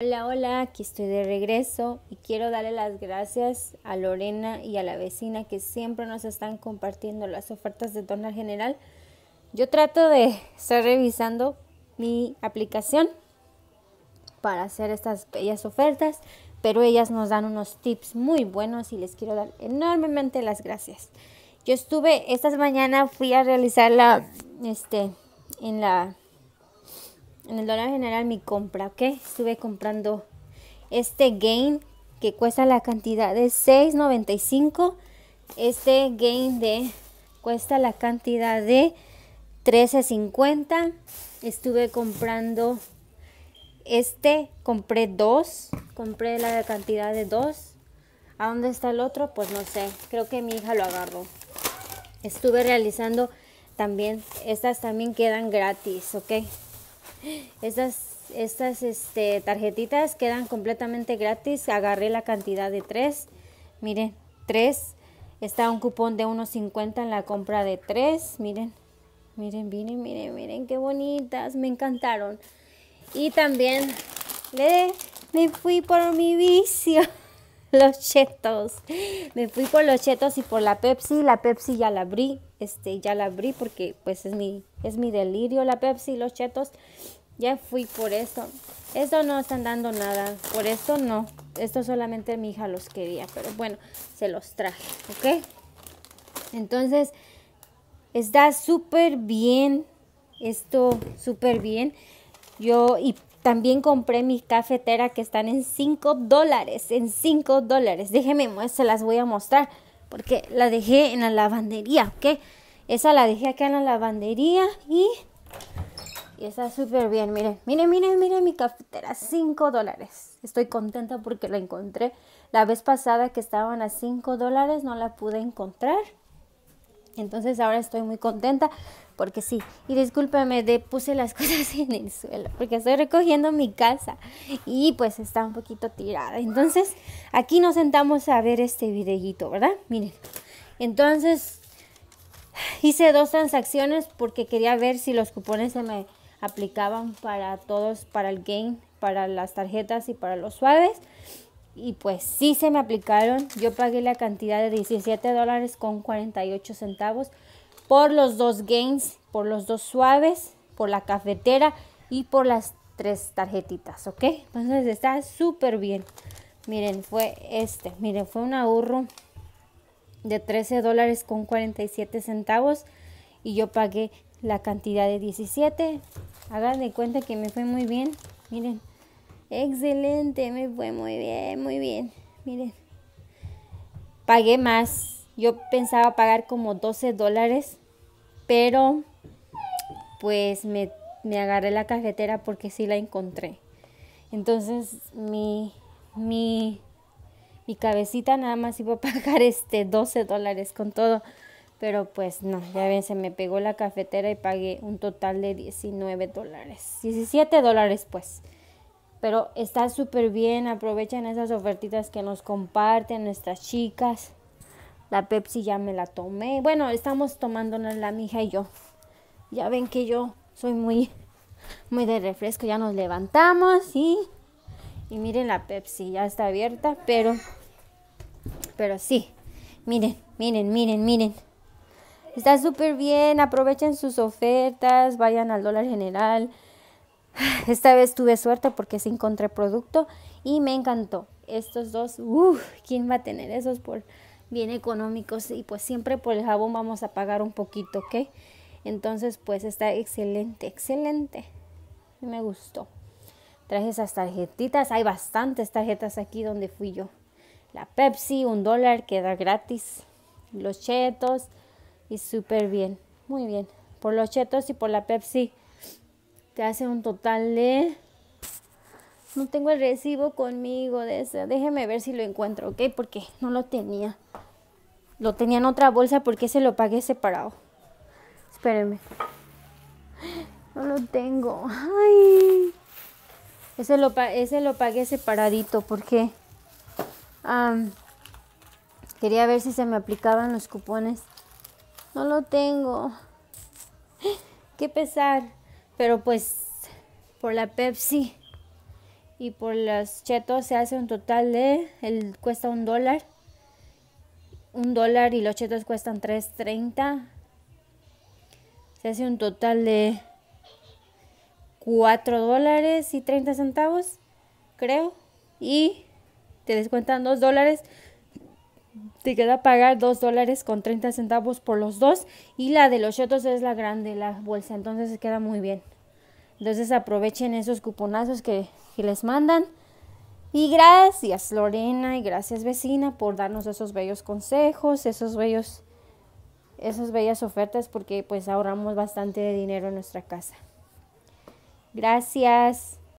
Hola, hola, aquí estoy de regreso y quiero darle las gracias a Lorena y a la vecina que siempre nos están compartiendo las ofertas de Donald General. Yo trato de estar revisando mi aplicación para hacer estas bellas ofertas, pero ellas nos dan unos tips muy buenos y les quiero dar enormemente las gracias. Yo estuve esta mañana fui a realizar la este en la en el dólar general mi compra, ¿ok? Estuve comprando este gain que cuesta la cantidad de 6.95. Este gain de cuesta la cantidad de 13.50. Estuve comprando este, compré dos, compré la cantidad de dos. ¿A dónde está el otro? Pues no sé, creo que mi hija lo agarró. Estuve realizando también, estas también quedan gratis, ¿ok? Estas, estas tarjetitas quedan completamente gratis. Agarré la cantidad de tres. Miren, tres. Está un cupón de 1.50 en la compra de tres. Miren, miren, miren, miren, miren qué bonitas. Me encantaron. Y también le, me fui por mi vicio. Los chetos. Me fui por los chetos y por la Pepsi. La Pepsi ya la abrí. Este, ya la abrí porque pues es mi es mi delirio la Pepsi, los chetos. Ya fui por eso. Esto no están dando nada. Por esto no. Esto solamente mi hija los quería. Pero bueno, se los traje. ¿Ok? Entonces, está súper bien. Esto súper bien. Yo y también compré mi cafetera que están en 5 dólares. En 5 dólares. Déjenme, se las voy a mostrar. Porque la dejé en la lavandería. ¿Ok? Esa la dejé acá en la lavandería y, y está súper bien. Miren, miren, miren, miren mi cafetera, 5 dólares. Estoy contenta porque la encontré. La vez pasada que estaban a 5 dólares no la pude encontrar. Entonces ahora estoy muy contenta porque sí. Y discúlpeme de, puse las cosas en el suelo porque estoy recogiendo mi casa y pues está un poquito tirada. Entonces aquí nos sentamos a ver este videíto, ¿verdad? Miren. Entonces hice dos transacciones porque quería ver si los cupones se me aplicaban para todos, para el game, para las tarjetas y para los suaves. Y pues sí se me aplicaron. Yo pagué la cantidad de 17 dólares con 48 centavos por los dos games, por los dos suaves, por la cafetera y por las tres tarjetitas, ¿ok? Entonces está súper bien. Miren, fue este, miren, fue un ahorro de 13 dólares con 47 centavos y yo pagué la cantidad de 17. Hagan de cuenta que me fue muy bien. Miren, excelente, me fue muy bien, muy bien. Miren, pagué más. Yo pensaba pagar como 12 dólares, pero pues me, agarré la cafetera porque sí la encontré. Entonces mi, mi mi cabecita nada más iba a pagar este 12 dólares con todo. Pero pues no, ya ven, se me pegó la cafetera y pagué un total de 19 dólares. 17 dólares pues. Pero está súper bien, aprovechen esas ofertitas que nos comparten nuestras chicas. La Pepsi ya me la tomé. Bueno, estamos tomándonos la mija y yo. Ya ven que yo soy muy, muy de refresco. Ya nos levantamos y, y miren la Pepsi, ya está abierta, pero pero sí. Miren, miren, miren, miren. Está súper bien, aprovechen sus ofertas, vayan al dólar general. Esta vez tuve suerte porque sí encontré producto y me encantó. Estos dos, uff, ¿quién va a tener esos por bien económicos? Y pues siempre por el jabón vamos a pagar un poquito, ¿ok? Entonces pues está excelente, excelente. Me gustó. Traje esas tarjetitas, hay bastantes tarjetas aquí donde fui yo. La Pepsi, un dólar, queda gratis. Los chetos y súper bien. Muy bien. Por los chetos y por la Pepsi te hace un total de... No tengo el recibo conmigo de ese. Déjeme ver si lo encuentro, ¿ok? Porque no lo tenía. Lo tenía en otra bolsa porque se lo pagué separado. Espérenme. No lo tengo. Ay. Ese lo, ese lo pagué separadito porque quería ver si se me aplicaban los cupones. No lo tengo. Qué pesar. Pero pues por la Pepsi y por los chetos se hace un total de el cuesta un dólar un dólar y los chetos cuestan 3.30 se hace un total de 4 dólares y 30 centavos creo y te descuentan 2 dólares, te queda pagar 2 dólares con 30 centavos por los dos y la de los shotos es la grande, la bolsa, entonces se queda muy bien. Entonces aprovechen esos cuponazos que, les mandan. Y gracias Lorena y gracias vecina por darnos esos bellos consejos, esos bellos esas bellas ofertas porque pues ahorramos bastante dinero en nuestra casa. Gracias.